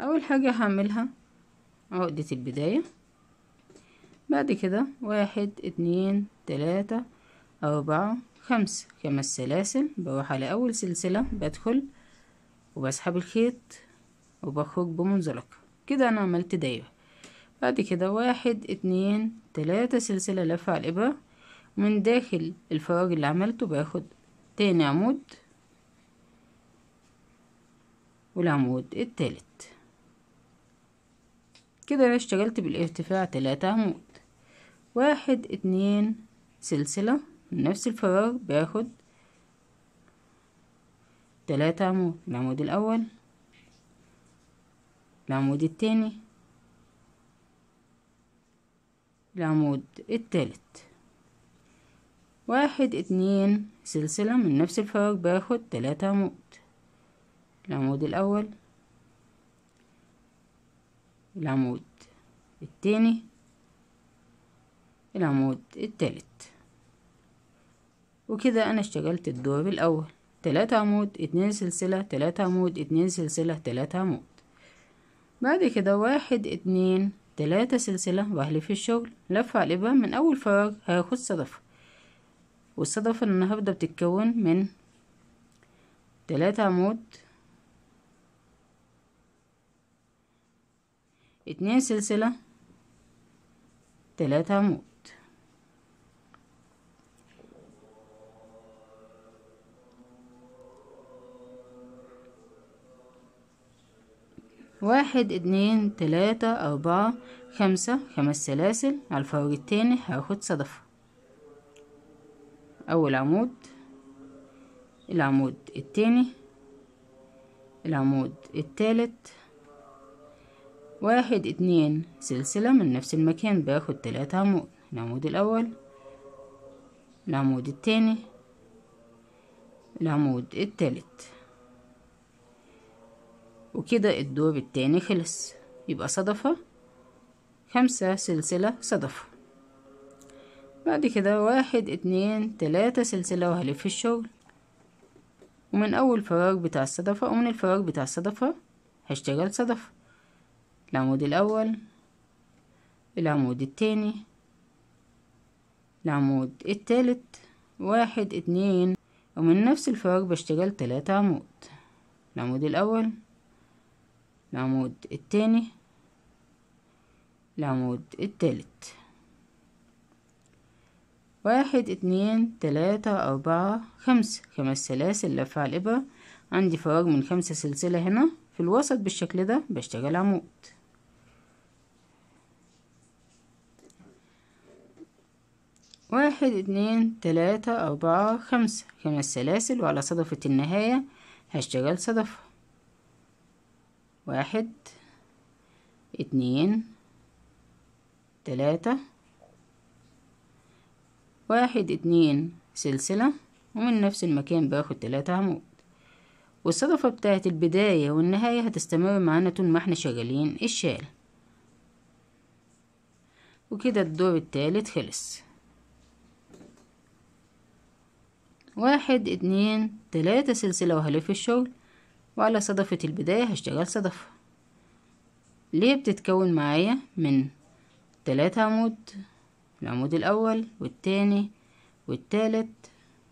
اول حاجة هعملها عقدة البداية بعد كده واحد اتنين تلاتة أربعة خمسة خمس سلاسل بروح على أول سلسلة بدخل وبسحب الخيط وبخرج بمنزلق كده أنا عملت دايرة بعد كده واحد اتنين تلاتة سلسلة لفة على الإبرة من داخل الفراغ اللي عملته باخد تاني عمود والعمود التالت كده انا اشتغلت بالارتفاع تلاتة عمود واحد اتنين سلسلة من نفس الفراغ باخد تلاتة عمود العمود الأول العمود التاني العمود التالت واحد اتنين سلسلة من نفس الفراغ باخد تلاتة عمود العمود الأول العمود التاني العمود التالت وكده انا اشتغلت الدور الاول تلاتة عمود اتنين سلسلة تلاتة عمود اتنين سلسلة تلاتة عمود بعد كده واحد اتنين تلاتة سلسلة في الشغل لفة قلبها من اول فراغ هاخد صدفة والصدفة النهاردة بتتكون من تلاتة عمود اتنين سلسلة تلاتة عمود واحد اتنين تلاتة أربعة خمسة خمس سلاسل على الفراغ التاني هاخد صدفة أول عمود العمود التاني العمود التالت واحد اتنين سلسلة من نفس المكان باخد تلاتة عمود العمود الأول العمود التاني العمود التالت وكده الدور التاني خلص يبقى صدفة خمسة سلسلة صدفة بعد كده واحد اتنين تلاتة سلسلة وهلف الشغل ومن أول فراغ بتاع الصدفة ومن الفراغ بتاع الصدفة هشتغل صدفة العمود الأول العمود التاني العمود التالت واحد اتنين ومن نفس الفراغ بشتغل تلاتة عمود العمود الأول العمود التاني العمود التالت واحد اتنين تلاتة أربعة خمسة خمس سلاسل لفة على الإبرة عندي فراغ من خمسة سلسلة هنا في الوسط بالشكل ده بشتغل عمود واحد اتنين تلاتة أربعة خمسة خمس سلاسل وعلى صدفة النهاية هشتغل صدفة واحد اتنين تلاتة واحد اتنين سلسلة ومن نفس المكان باخد تلاتة عمود والصدفة بتاعة البداية والنهاية هتستمر معانا طول ما احنا شغالين الشال وكده الدور التالت خلص واحد اتنين تلاتة سلسلة وهلف الشغل وعلى صدفة البداية هشتغل صدفة ليه بتتكون معايا من تلاتة عمود العمود الأول والتاني والتالت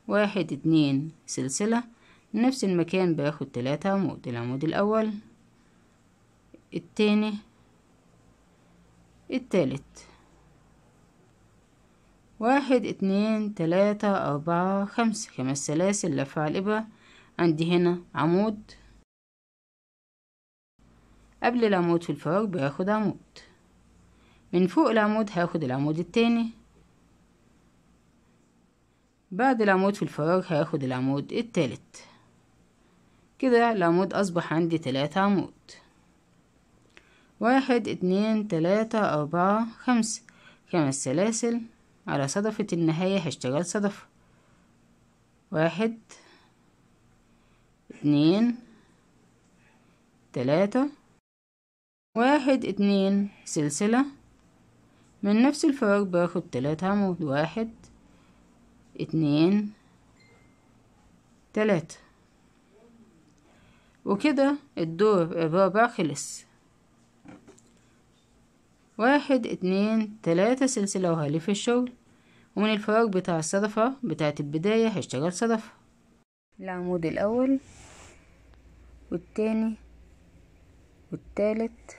واحد اتنين سلسلة نفس المكان باخد تلاتة عمود العمود الأول التاني التالت واحد اتنين تلاتة أربعة خمسة خمس سلاسل لف على الإبرة عندي هنا عمود قبل العمود في الفراغ باخد عمود من فوق العمود هاخد العمود التاني بعد العمود في الفراغ هاخد العمود التالت كده العمود أصبح عندي تلاتة عمود واحد اتنين تلاتة أربعة خمسة خمس سلاسل على صدفة النهاية هشتغل صدفة واحد اتنين تلاتة واحد اتنين سلسلة من نفس الفراغ باخد تلات عمود واحد اتنين تلاتة وكده الدور الرابع خلص واحد اتنين تلاتة سلسلة وهلف الشغل ومن الفراغ بتاع الصدفة بتاعت البداية هشتغل صدفة العمود الأول والتاني والتالت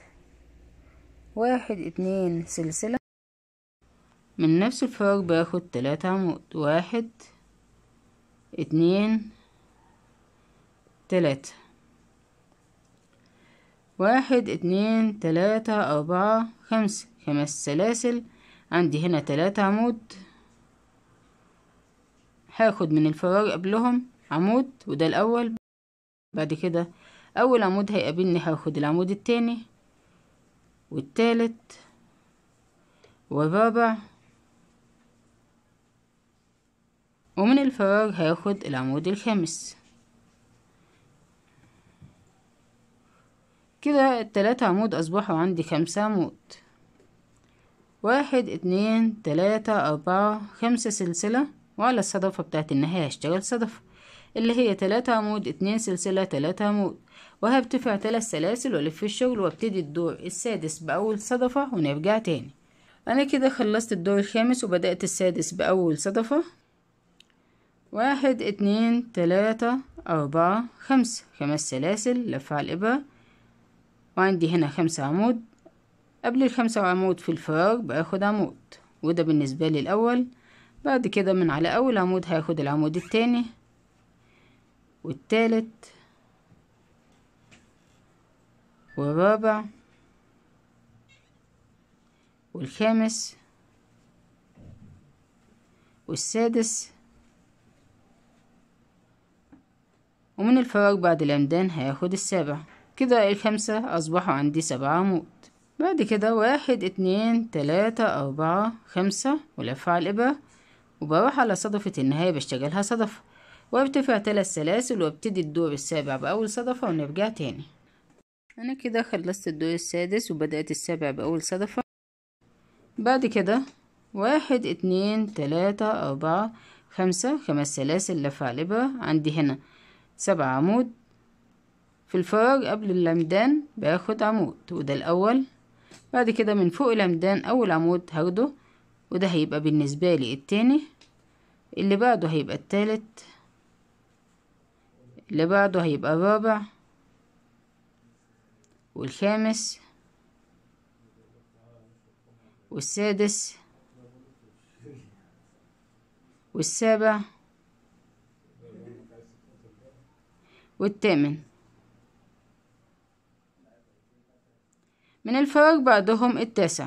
واحد اتنين سلسلة من نفس الفراغ باخد تلاتة عمود واحد اتنين تلاتة واحد اتنين تلاتة أربعة خمسة خمس سلاسل عندي هنا تلاتة عمود هاخد من الفراغ قبلهم عمود وده الأول بعد كده أول عمود هيقابلني هاخد العمود التاني والتالت والرابع ومن الفراغ هاخد العمود الخامس كده التلاتة عمود أصبحوا عندي خمسة عمود واحد اتنين تلاتة أربعة خمسة سلسلة وعلى الصدفة بتاعت النهاية هشتغل صدفة اللي هي تلاتة عمود اتنين سلسلة تلاتة عمود وهرتفع تلات سلاسل والف الشغل وابتدي الدور السادس بأول صدفة ونرجع تاني أنا كده خلصت الدور الخامس وبدأت السادس بأول صدفة واحد اتنين تلاتة أربعة خمسة خمس سلاسل لف على الإبرة وعندي هنا خمسة عمود قبل الخمسة عمود في الفراغ باخد عمود وده بالنسبة لي الأول بعد كده من على أول عمود هاخد العمود التاني والتالت والرابع والخامس والسادس ومن الفراغ بعد العمدان هاخد السابع كده الخمسة ايه أصبحوا عندي سبعة عمود بعد كده واحد اتنين تلاتة أربعة خمسة ولف على الإبرة وبروح على صدفة النهاية بشتغلها صدفة وارتفع تلات سلاسل وابتدي الدور السابع بأول صدفة ونرجع تاني أنا كده خلصت الدور السادس وبدأت السابع بأول صدفة بعد كده واحد اتنين تلاتة أربعة خمسة خمس سلاسل لفة على الإبرة عندي هنا سبع عمود في الفراغ قبل اللمدان باخد عمود وده الأول بعد كده من فوق اللمدان أول عمود هاخده وده هيبقى بالنسبة لي التاني اللي بعده هيبقى التالت اللي بعده هيبقى الرابع والخامس والسادس والسابع والثامن من الفراغ بعدهم التاسع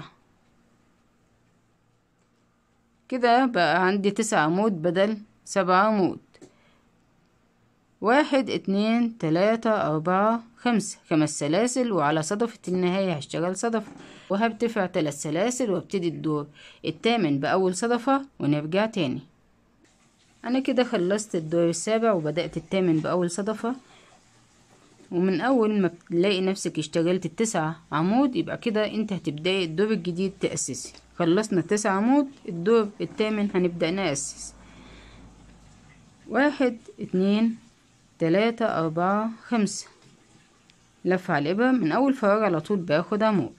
كده بقى عندي تسع عمود بدل سبع عمود واحد اتنين تلاتة أربعة خمسة خمس سلاسل وعلى صدفة النهاية هشتغل صدفة وهبتفع تلات سلاسل وابتدي الدور التامن بأول صدفة ونرجع تاني أنا كده خلصت الدور السابع وبدأت التامن بأول صدفة ومن اول ما بتلاقي نفسك اشتغلت التسعة عمود يبقى كده انت هتبداي الدور الجديد تأسسي خلصنا التسع عمود الدور التامن هنبدأ نأسس واحد اتنين تلاتة أربعة خمسة لف على الإبرة من أول فراغ على طول باخد عمود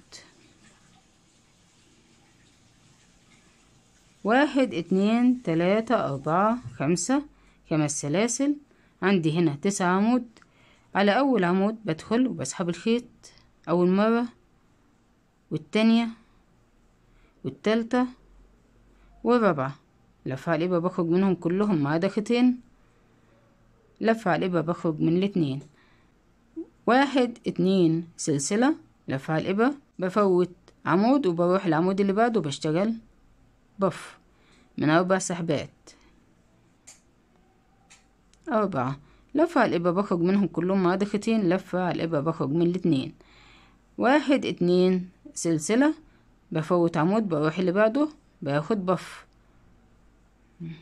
واحد اتنين تلاتة أربعة خمسة خمس سلاسل عندي هنا تسع عمود على أول عمود بدخل وبسحب الخيط أول مرة والتانية والتالتة والرابعة لف على الإبرة بخرج منهم كلهم ما عدا خيطين لف على الإبرة بخرج من الاتنين واحد اتنين سلسلة لف على الإبرة بفوت عمود وبروح العمود اللي بعده بشتغل بف من أربع سحبات أربعة لفة على الإبرة بخرج منهم كلهم مادختين لفة على الإبرة بخرج من الاتنين واحد اتنين سلسلة بفوت عمود بروح اللي بعده باخد بف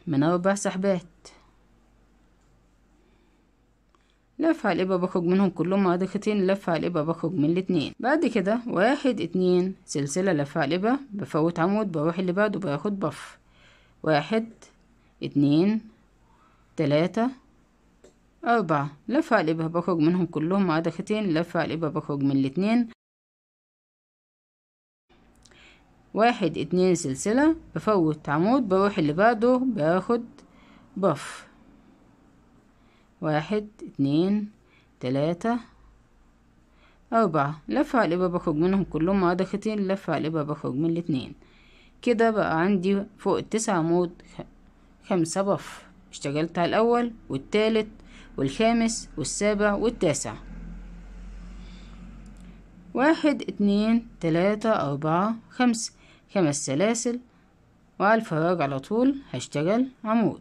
من أربع سحبات لف على الإبرة بخرج منهم كلهم مادختين لف على الإبرة بخرج من الاتنين بعد كده واحد اتنين سلسلة لف على الإبرة بفوت عمود بروح اللي بعده باخد بف واحد اتنين تلاتة أربعة لفة الإبرة بخرج منهم كلهم عدختين لفة الإبرة بخرج من الاتنين واحد اتنين سلسلة بفوت عمود بروح اللي بعده باخد بف واحد اتنين تلاتة أربعة لفة على الإبرة بخرج منهم كلهم عدا خيطين لفة على الإبرة بخرج من الاتنين كده بقى عندي فوق التسع عمود خمسة بف اشتغلت على الأول والتالت والخامس والسابع والتاسع واحد اتنين تلاتة أربعة خمسة خمس سلاسل وعلى الفراغ على طول هشتغل عمود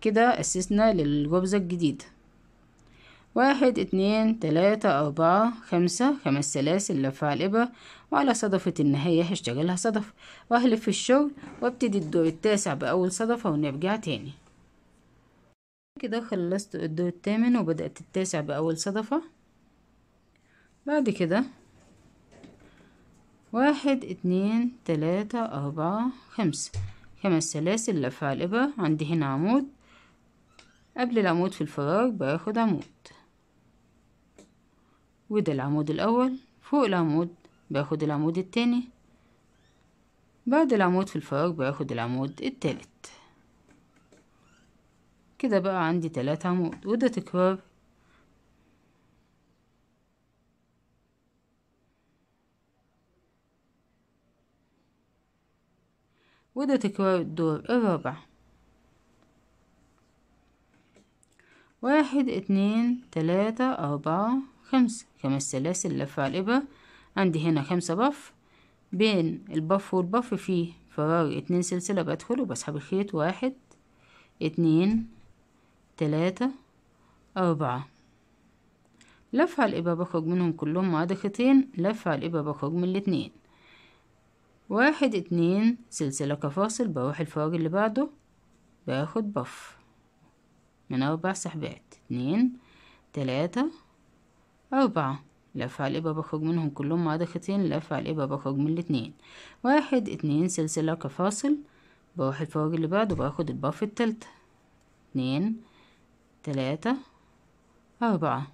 كده أسسنا للغرزة الجديدة واحد اتنين تلاتة أربعة خمسة خمس سلاسل لفة على الإبرة وعلى صدفة النهاية هشتغلها صدف وأهلف الشغل وابتدي الدور التاسع بأول صدفة ونرجع تاني كده خلصت الدور التامن وبدأت التاسع بأول صدفة بعد كده واحد اتنين تلاتة أربعة خمسة خمس سلاسل لفة على الإبرة عندي هنا عمود قبل العمود في الفراغ باخد عمود وده العمود الأول فوق العمود باخد العمود التاني بعد العمود في الفراغ باخد العمود التالت كده بقى عندي تلاتة عمود وده تكرار وده تكرار الدور الرابع واحد اتنين تلاتة أربعة خمسة خمس سلاسل لفة على الإبرة عندي هنا خمسة بف بين البف والبف فيه فراغ اتنين سلسلة بدخل وبسحب الخيط واحد اتنين تلاتة أربعة لف على الإبرة بخرج منهم كلهم ما عدا خيطين لف على الإبرة بخرج من الاتنين واحد اتنين سلسلة كفاصل بروح الفراغ اللي بعده باخد بف من أربع سحبات اتنين تلاتة أربعة لف على الإبرة بخرج منهم كلهم ما عدا خيطين لف على الإبرة بخرج من الاتنين واحد اتنين سلسلة كفاصل بروح الفراغ اللي بعده باخد البف التالتة اتنين تلاتة أربعة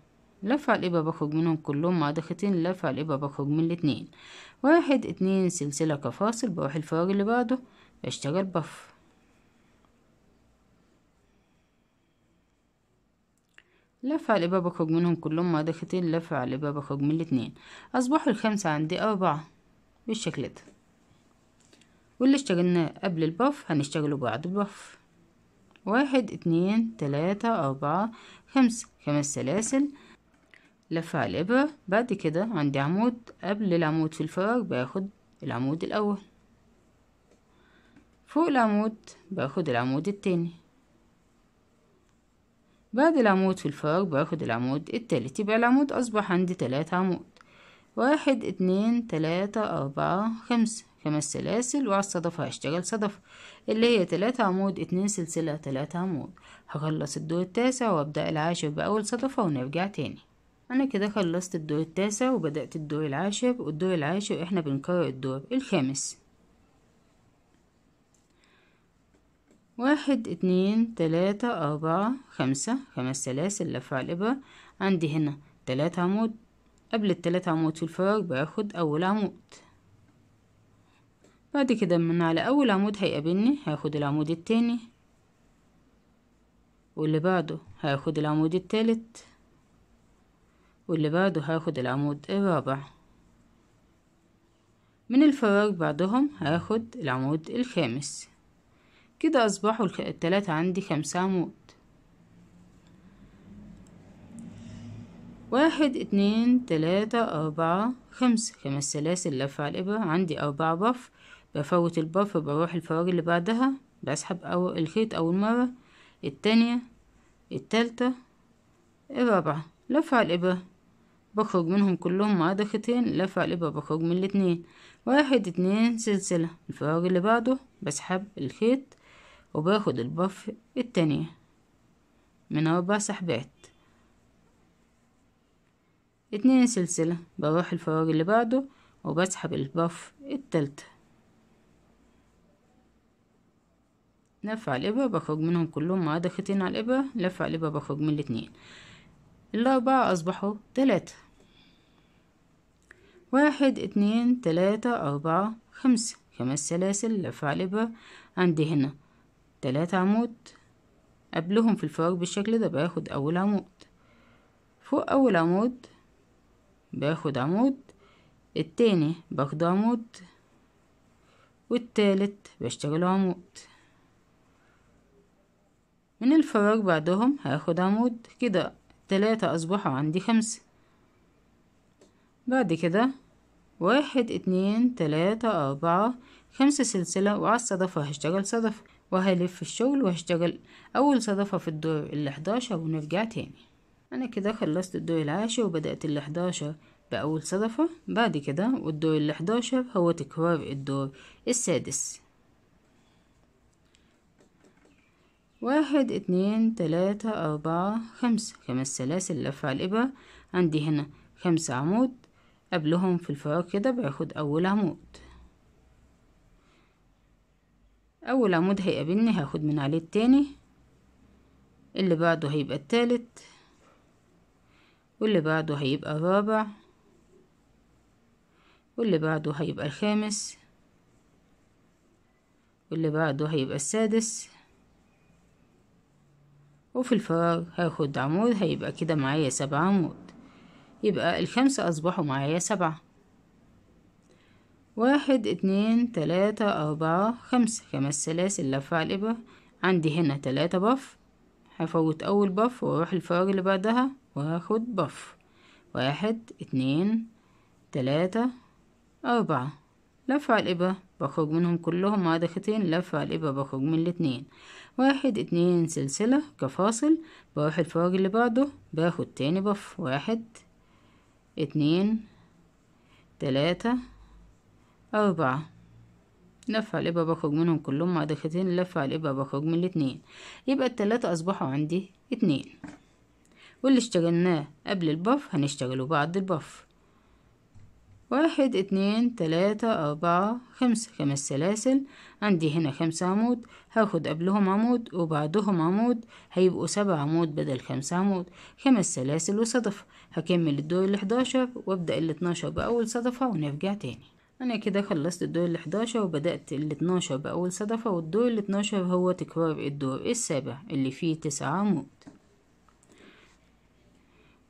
على الإبرة بخرج منهم كلهم مع دختين على الإبرة بخرج من الاتنين واحد اتنين سلسلة كفاصل بروح الفراغ اللي بعده بشتغل بف على الإبرة بخرج منهم كلهم مع دختين على الإبرة بخرج من الاتنين أصبحوا الخمسة عندي أربعة بالشكل ده واللي اشتغلناه قبل البف هنشتغله بعد البف واحد اتنين تلاتة أربعة خمسة خمس سلاسل لفة على الإبرة بعد كده عندي عمود قبل العمود في الفراغ باخد العمود الأول فوق العمود باخد العمود التاني بعد العمود في الفراغ باخد العمود التالت يبقى العمود أصبح عندي تلاتة عمود واحد اتنين تلاتة أربعة خمسة خمس سلاسل وعلى الصدفة هشتغل صدفة اللي هي تلاتة عمود اتنين سلسلة تلاتة عمود هخلص الدور التاسع وابدأ العاشر بأول صدفة ونرجع تاني أنا كده خلصت الدور التاسع وبدأت الدور العاشر والدور العاشر احنا بنكرر الدور الخامس واحد اتنين تلاتة أربعة خمسة خمس سلاسل لفة على الإبرة عندي هنا تلاتة عمود قبل التلاتة عمود في الفراغ باخد أول عمود بعد كده من على أول عمود هيقابلني هاخد العمود التاني واللي بعده هاخد العمود التالت واللي بعده هاخد العمود الرابع من الفراغ بعدهم هاخد العمود الخامس كده أصبحوا التلاتة عندي خمسة عمود واحد اتنين تلاتة أربعة خمسة خمس سلاسل لف على الإبرة عندي أربعة بف بفوت الباف بروح الفراغ اللي بعدها بسحب أول الخيط أول مرة التانية التالتة الرابعة لف على الإبرة بخرج منهم كلهم ما عدا خيطين لف على الإبرة بخرج من الاتنين واحد اتنين سلسلة الفراغ اللي بعده بسحب الخيط وباخد الباف التانية من أربع سحبات اتنين سلسلة بروح الفراغ اللي بعده وبسحب الباف التالتة لف على الإبرة بخرج منهم كلهم ما عدا خيطين على الإبرة لف على الإبرة بخرج من الاتنين الأربعة أصبحوا تلاتة واحد اتنين تلاتة أربعة خمسة خمس سلاسل لف على الإبرة عندي هنا تلاتة عمود قبلهم في الفراغ بالشكل ده باخد أول عمود فوق أول عمود باخد عمود التاني باخد عمود والتالت بشتغل عمود من الفراغ بعدهم هاخد عمود كده تلاتة أصبحوا عندي خمسة بعد كده واحد اتنين تلاتة أربعة خمسة سلسلة وعلى الصدفة هشتغل صدفة وهلف الشغل وهشتغل أول صدفة في الدور الأحداشر ونرجع تاني أنا كده خلصت الدور العاشر وبدأت الأحداشر بأول صدفة بعد كده والدور الأحداشر هو تكرار الدور السادس واحد اتنين تلاتة أربعة خمسة خمس سلاسل لف على الإبرة عندي هنا خمس عمود قبلهم في الفراغ كده باخد أول عمود أول عمود هيقابلني هاخد من عليه التاني اللي بعده هيبقى التالت واللي بعده هيبقى الرابع واللي بعده هيبقى الخامس واللي بعده هيبقى السادس وفي الفراغ هاخد عمود هيبقى كده معايا سبعة عمود يبقى الخمسة أصبحوا معايا سبعة واحد اتنين تلاتة أربعة خمسة خمس سلاسل لفة على الإبرة عندي هنا تلاتة بف هفوت أول بف وأروح الفراغ اللي بعدها وهاخد بف واحد اتنين تلاتة أربعة لفة على الإبرة بخرج منهم كلهم مع عدا خيطين على الإبرة بخرج من الاتنين واحد اتنين سلسلة كفاصل بواحد فوق اللي بعده باخد تاني بف واحد اتنين تلاتة أربعة لفة على الإبرة بخرج منهم كلهم مع دختين لف على الإبرة بخرج من الاتنين يبقى التلاتة أصبحوا عندي اتنين واللي اشتغلناه قبل البف هنشتغله بعد البف واحد اتنين تلاتة أربعة خمسة خمس سلاسل عندي هنا خمسة عمود هاخد قبلهم عمود وبعدهم عمود هيبقوا سبع عمود بدل خمسة عمود خمس سلاسل وصدفة هكمل الدور الحداشر وابدأ الاتناشر بأول صدفة ونرجع تاني أنا كده خلصت الدور الحداشر وبدأت الاتناشر بأول صدفة والدور الاتناشر هو تكرار الدور السابع اللي فيه تسعة عمود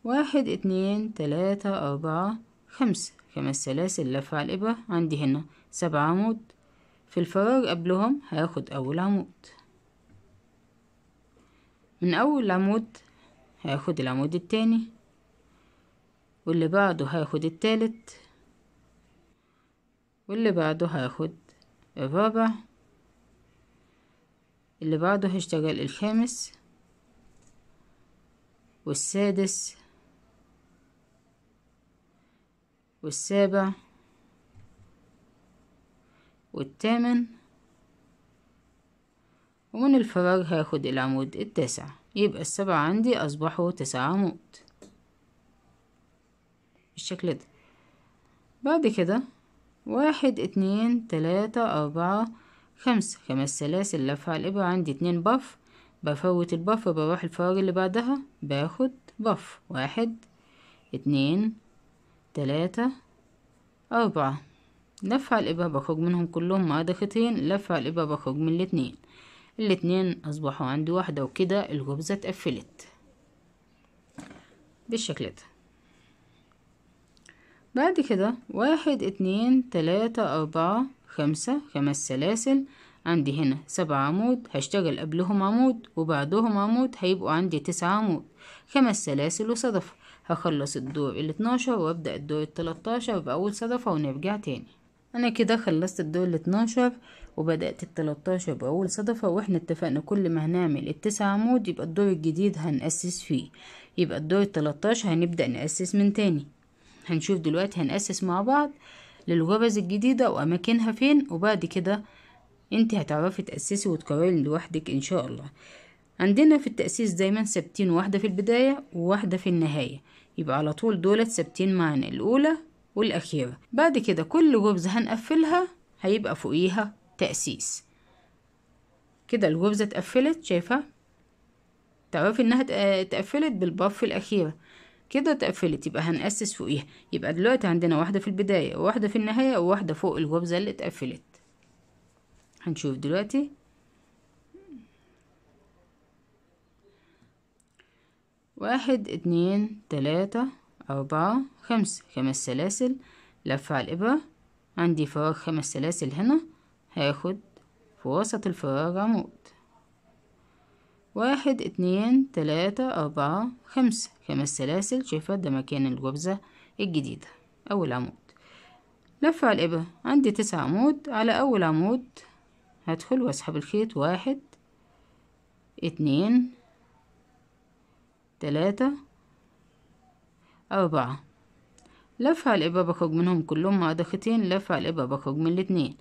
واحد اتنين تلاتة أربعة خمسة كما سلاسل لف على الإبرة عندي هنا سبعة عمود في الفراغ قبلهم هاخد أول عمود من أول عمود هاخد العمود التاني واللي بعده هاخد التالت واللي بعده هاخد الرابع اللي بعده هشتغل الخامس والسادس والسابع والثامن ومن الفراغ هاخد العمود التاسع يبقى السبعة عندي أصبحوا تسعة عمود بالشكل ده بعد كده واحد اتنين تلاتة أربعة خمسة خمس سلاسل لفة إيه على الإبرة عندي اتنين بف بفوت البف بروح الفراغ اللي بعدها باخد بف واحد اتنين تلاتة أربعة لف على الإبهة بخرج منهم كلهم مع دختين لف على الإبهة بخرج من الاتنين الاتنين أصبحوا عندي واحدة وكده الغرزة اتقفلت بالشكل ده بعد كده واحد اتنين تلاتة أربعة خمسة خمس سلاسل عندي هنا سبع عمود هشتغل قبلهم عمود وبعدهم عمود هيبقوا عندي تسعة عمود خمس سلاسل وصدفة هخلص الدور ال 12 وابدأ الدور ال 13 بأول صدفة ونرجع تاني انا كده خلصت الدور ال 12 وبدأت 13 بأول صدفة واحنا اتفقنا كل ما هنعمل التسع عمود يبقى الدور الجديد هنأسس فيه يبقى الدور ال 13 هنبدأ نأسس من تاني هنشوف دلوقتي هنأسس مع بعض للغرز الجديدة وأماكنها فين وبعد كده انت هتعرفي تأسسي وتكرري لوحدك ان شاء الله عندنا في التأسيس دايما ثابتين واحدة في البداية وواحدة في النهاية يبقى على طول دولت ثابتين معانا الاولى والاخيره بعد كده كل جبزه هنقفلها هيبقى فوقيها تاسيس كده الجبزه اتقفلت شايفه تعرفي انها آه، اتقفلت بالبف الاخيره كده اتقفلت يبقى هنأسس فوقيها يبقى دلوقتي عندنا واحدة في البداية وواحدة في النهاية وواحدة فوق الجبزة اللي اتقفلت هنشوف دلوقتي واحد اتنين تلاتة أربعة خمسة خمس سلاسل لفة على الإبرة عندي فراغ خمس سلاسل هنا هاخد في وسط الفراغ عمود واحد اتنين تلاتة أربعة خمسة خمس سلاسل شايفة ده مكان الغرزة الجديدة أول عمود لفة على الإبرة عندي تسع عمود على أول عمود هدخل وأسحب الخيط واحد اتنين تلاتة أربعة لف على الإبرة بخرج منهم كلهم مع ضختين لف على الإبرة بخرج من الاتنين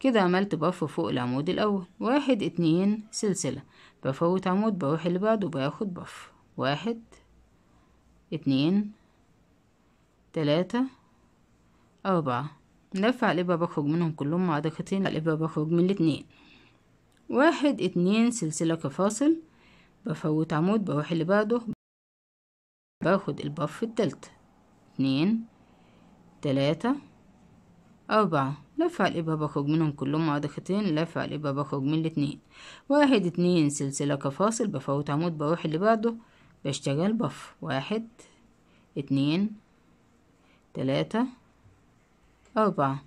كده عملت بف فوق العمود الأول واحد اتنين سلسلة بفوت عمود بروح اللي بعده باخد بف واحد اتنين تلاتة أربعة لف على الإبرة بخرج منهم كلهم مع ضختين على الإبرة بخرج من الاتنين واحد اتنين سلسلة كفاصل بفوت عمود بروح اللي بعده باخد الباف التالتة اتنين تلاتة أربعة لف على الإبرة بخرج منهم كلهم مع دقيقتين لف على الإبرة بخرج من الاتنين واحد اتنين سلسلة كفاصل بفوت عمود بروح اللي بعده بشتغل بف واحد اتنين تلاتة أربعة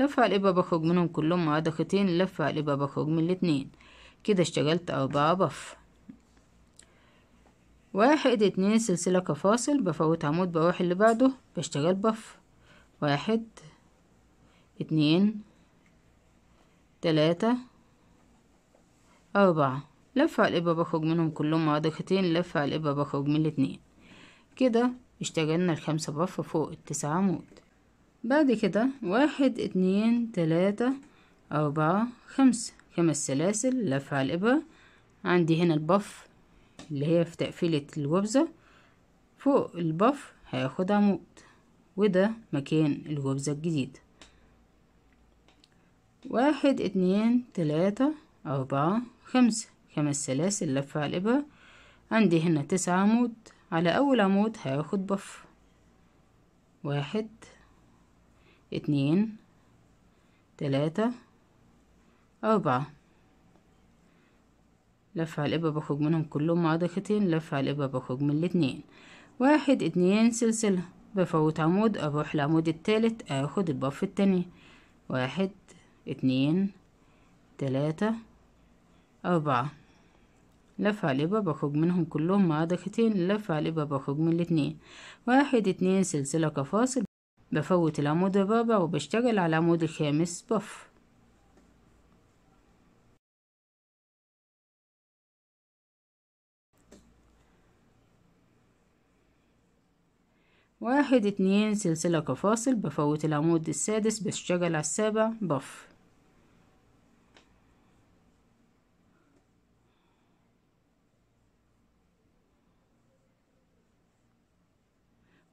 لف على الإبرة بخرج منهم كلهم مع دقيقتين لف على الإبرة بخرج من الاتنين كده اشتغلت أربعة بف واحد اتنين سلسلة كفاصل بفوت عمود بروح اللي بعده بشتغل بف واحد اتنين تلاتة أربعة لفة على الإبرة بخرج منهم كلهم عضختين لفة على الإبرة بخرج من الاتنين كده اشتغلنا الخمسة بف فوق التسعة عمود بعد كده واحد اتنين تلاتة أربعة خمسة خمس سلاسل لفة على الإبرة عندي هنا البف اللي هي في تقفيلة الجبزة فوق البف هياخد عمود وده مكان الجبزة الجديد واحد اتنين تلاتة أربعة خمسة خمس سلاسل لفة على الإبرة عندي هنا تسعة عمود على أول عمود هياخد بف واحد اتنين تلاتة أربعة لف على الإبرة بخرج منهم كلهم مع ضيقتين لف على الإبرة بخرج من الاتنين واحد اتنين سلسلة بفوت عمود أروح العمود التالت أخد البف التانية واحد اتنين تلاتة أربعة لف على الإبرة بخرج منهم كلهم مع ضيقتين لف على الإبرة بخرج من الاتنين واحد اتنين سلسلة كفاصل بفوت العمود الرابع وبشتغل على العمود الخامس بف واحد اتنين سلسلة كفاصل بفوت العمود السادس بشتغل على السابع بف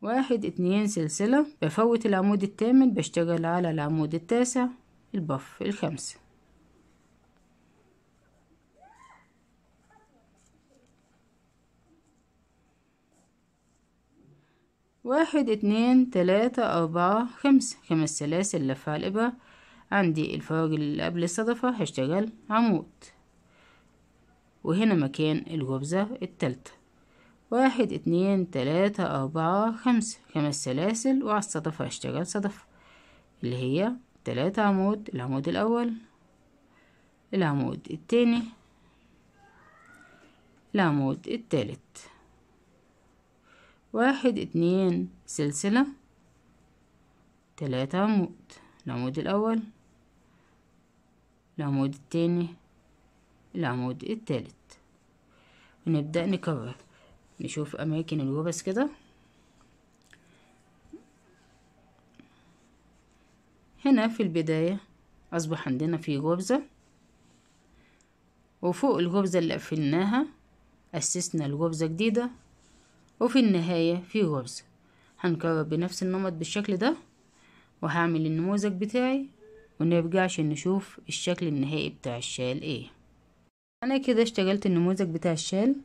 واحد اتنين سلسلة بفوت العمود الثامن بشتغل على العمود التاسع البف الخمسة واحد اتنين تلاتة أربعة خمسة خمس سلاسل لفة على الإبرة عندي الفراغ اللي قبل الصدفة هشتغل عمود وهنا مكان الغرزة التالتة واحد اتنين تلاتة أربعة خمسة خمس سلاسل وعلى الصدفة هشتغل صدفة اللي هي تلاتة عمود العمود الأول العمود التاني العمود التالت واحد اتنين سلسلة تلاتة عمود العمود الأول العمود التاني العمود التالت ونبدأ نكرر نشوف أماكن الوبس كده هنا في البداية أصبح عندنا في غرزة وفوق الغرزة اللي قفلناها أسسنا الغرزة جديدة وفي النهاية في غرزة هنكرر بنفس النمط بالشكل ده وهعمل النموذج بتاعي ونرجع عشان نشوف الشكل النهائي بتاع الشال ايه انا كده اشتغلت النموذج بتاع الشال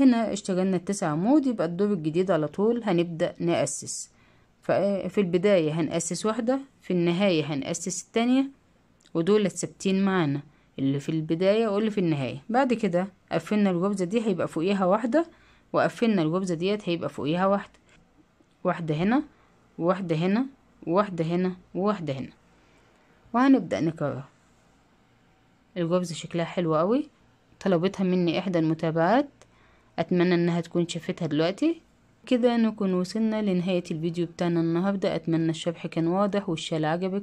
هنا اشتغلنا التسع عمود يبقى الدور الجديد على طول هنبدأ نأسس في البداية هنأسس واحدة في النهاية هنأسس التانية ودول ثابتين معانا اللي في البداية واللي في النهاية بعد كده قفلنا الغرزة دي هيبقى فوقيها واحدة وقفلنا الوبزة ديت هيبقى فوقيها واحدة واحدة هنا وواحدة هنا وواحدة هنا وواحدة هنا وهنبدأ نكرر الوبزة شكلها حلو قوي طلبتها مني احدى المتابعات اتمنى انها تكون شافتها دلوقتي كده نكون وصلنا لنهاية الفيديو بتاعنا النهاردة أتمنى الشرح كان واضح والشال عجبك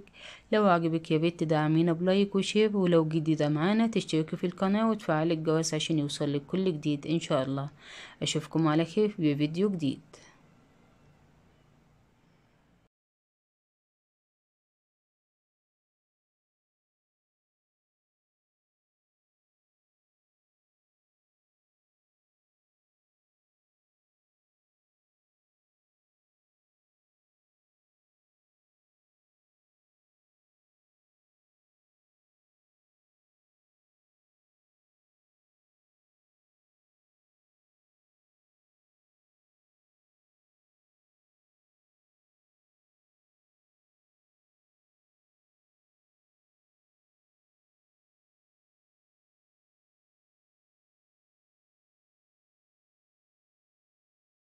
لو عجبك يا بيت تدعمينا بلايك وشير ولو جديدة معانا تشتركي في القناة وتفعلي الجرس عشان يوصلك كل جديد إن شاء الله أشوفكم على خير في فيديو جديد